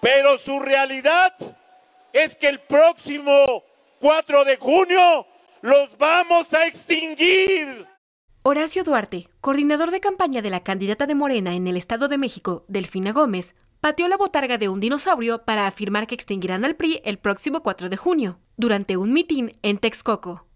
Pero su realidad es que el próximo 4 de junio los vamos a extinguir. Horacio Duarte, coordinador de campaña de la candidata de Morena en el Estado de México, Delfina Gómez, pateó la botarga de un dinosaurio para afirmar que extinguirán al PRI el próximo 4 de junio, durante un mitin en Texcoco.